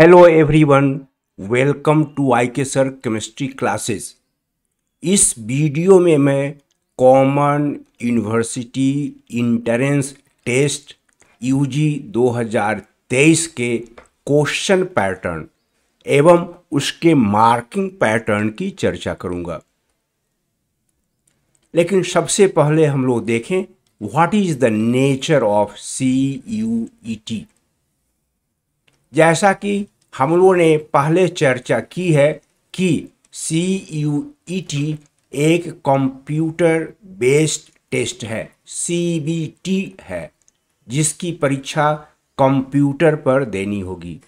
hello everyone welcome to I K sir chemistry classes इस video में मैं common university entrance test UG 2023 के question pattern एवं उसके मार्किंग पैटर्न की चर्चा करूंगा लेकिन सबसे पहले हम लोग देखें what is the nature of C U E T जैसा कि हम लोगों ने पहले चर्चा की है कि सी यू ई टी एक कंप्यूटर बेस्ड टेस्ट है सी बी टी है जिसकी परीक्षा कंप्यूटर पर देनी होगी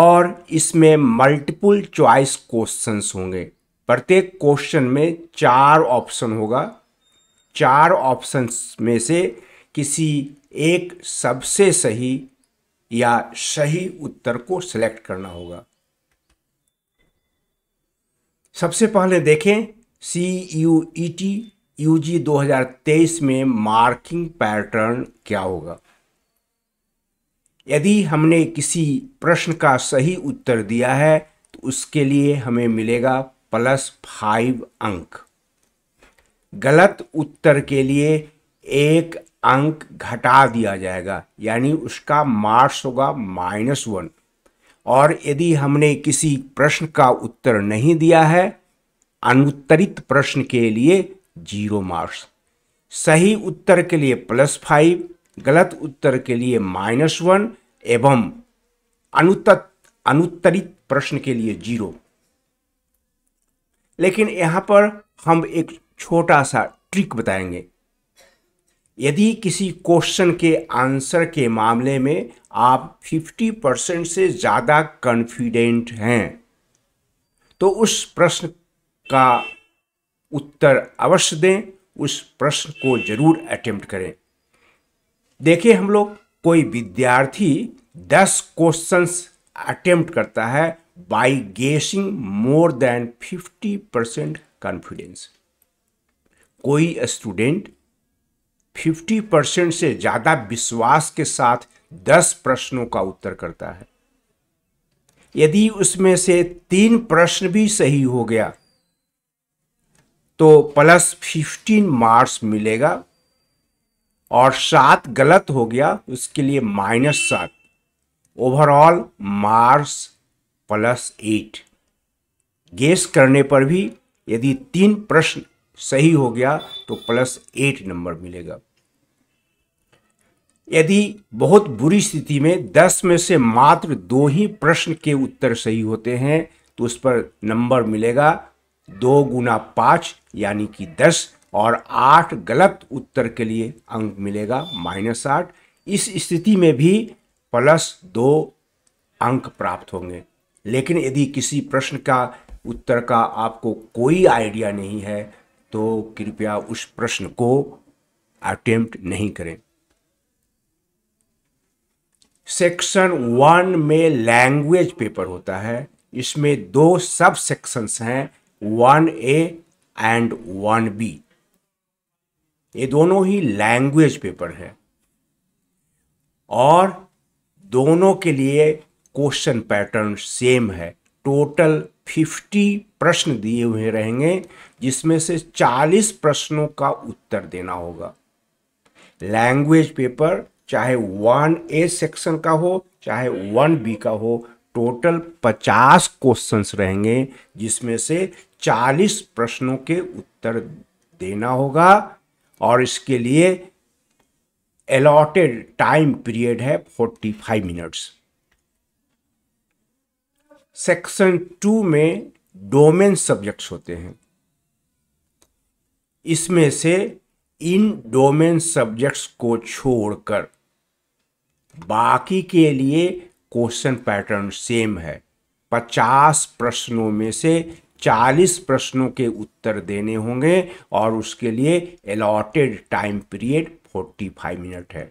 और इसमें मल्टीपल चॉइस क्वेश्चंस होंगे प्रत्येक क्वेश्चन में चार ऑप्शन होगा चार ऑप्शंस में से किसी एक सबसे सही या सही उत्तर को सिलेक्ट करना होगा सबसे पहले देखें C U E T U G दो में मार्किंग पैटर्न क्या होगा यदि हमने किसी प्रश्न का सही उत्तर दिया है तो उसके लिए हमें मिलेगा प्लस फाइव अंक गलत उत्तर के लिए एक अंक घटा दिया जाएगा यानी उसका मार्क्स होगा माइनस वन और यदि हमने किसी प्रश्न का उत्तर नहीं दिया है अनुत्तरित प्रश्न के लिए जीरो मार्क्स सही उत्तर के लिए प्लस फाइव गलत उत्तर के लिए माइनस वन एवं अनुतत अनुत्तरित प्रश्न के लिए जीरो लेकिन यहाँ पर हम एक छोटा सा ट्रिक बताएंगे यदि किसी क्वेश्चन के आंसर के मामले में आप 50 परसेंट से ज़्यादा कॉन्फिडेंट हैं तो उस प्रश्न का उत्तर अवश्य दें उस प्रश्न को जरूर अटेम्प्ट करें देखिए हम लोग कोई विद्यार्थी 10 क्वेश्चंस अटेम्प्ट करता है by guessing more than 50 percent confidence कोई स्टूडेंट 50 परसेंट से ज़्यादा विश्वास के साथ 10 प्रश्नों का उत्तर करता है यदि उसमें से तीन प्रश्न भी सही हो गया तो प्लस 15 मार्क्स मिलेगा और सात गलत हो गया उसके लिए माइनस सात overall marks plus eight guess करने पर भी यदि तीन प्रश्न सही हो गया तो प्लस एट नंबर मिलेगा यदि बहुत बुरी स्थिति में दस में से मात्र दो ही प्रश्न के उत्तर सही होते हैं तो उस पर नंबर मिलेगा दो गुना पाँच यानी कि दस और आठ गलत उत्तर के लिए अंक मिलेगा माइनस आठ इस स्थिति में भी प्लस दो अंक प्राप्त होंगे लेकिन यदि किसी प्रश्न का उत्तर का आपको कोई आइडिया नहीं है तो कृपया उस प्रश्न को अटेम्प्ट नहीं करें सेक्शन वन में लैंग्वेज पेपर होता है इसमें दो सब सेक्शंस हैं one A and one B ये दोनों ही लैंग्वेज पेपर है और दोनों के लिए क्वेश्चन पैटर्न सेम है टोटल फिफ्टी प्रश्न दिए हुए रहेंगे जिसमें से चालीस प्रश्नों का उत्तर देना होगा लैंग्वेज पेपर चाहे वन ए सेक्शन का हो चाहे वन बी का हो टोटल पचास क्वेश्चंस रहेंगे जिसमें से चालीस प्रश्नों के उत्तर देना होगा और इसके लिए अलॉटेड टाइम पीरियड है forty five minutes section two में डोमेन सब्जेक्ट्स होते हैं इसमें से इन डोमेन सब्जेक्ट्स को छोड़कर बाकी के लिए क्वेश्चन पैटर्न सेम है पचास प्रश्नों में से चालीस प्रश्नों के उत्तर देने होंगे और उसके लिए allotted time period forty five minute है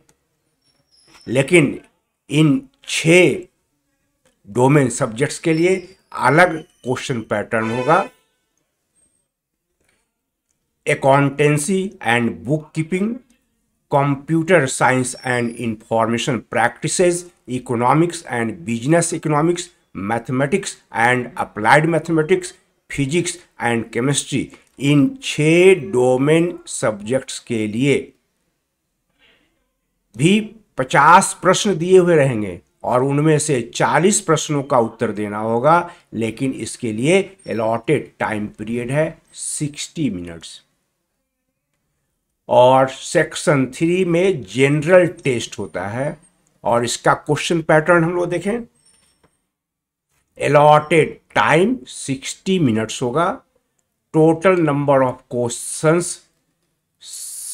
लेकिन इन छः डोमेन सब्जेक्ट्स के लिए अलग क्वेश्चन पैटर्न होगा accountancy and book keeping computer science and information practice economics and business economics mathematics and applied mathematics physics and chemistry इन छः डोमेन सब्जेक्ट्स के लिए भी पचास प्रश्न दिए हुए रहेंगे और उनमें से चालीस प्रश्नों का उत्तर देना होगा लेकिन इसके लिए अलॉटेड टाइम पीरियड है सिक्सटी मिनट्स और सेक्शन थ्री में जनरल टेस्ट होता है और इसका क्वेश्चन पैटर्न हम लोग देखें अलॉटेड टाइम 60 मिनट्स होगा टोटल नंबर ऑफ क्वेश्चंस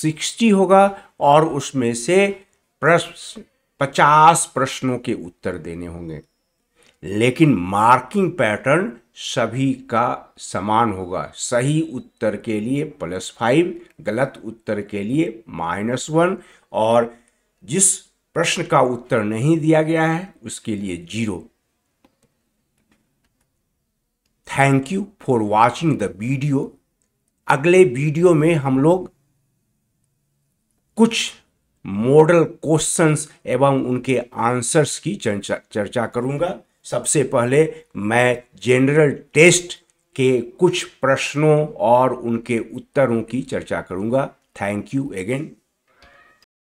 60 होगा और उसमें से प्रश्न पचास प्रश्नों के उत्तर देने होंगे लेकिन मार्किंग पैटर्न सभी का समान होगा सही उत्तर के लिए प्लस फाइव गलत उत्तर के लिए माइनस वन और जिस प्रश्न का उत्तर नहीं दिया गया है उसके लिए zero thank you for watching the video अगले वीडियो में हम लोग कुछ मॉडल क्वेश्चंस एवं उनके आंसर्स की चर्चा करूंगा सबसे पहले मैं जनरल टेस्ट के कुछ प्रश्नों और उनके उत्तरों की चर्चा करूंगा थैंक यू अगेन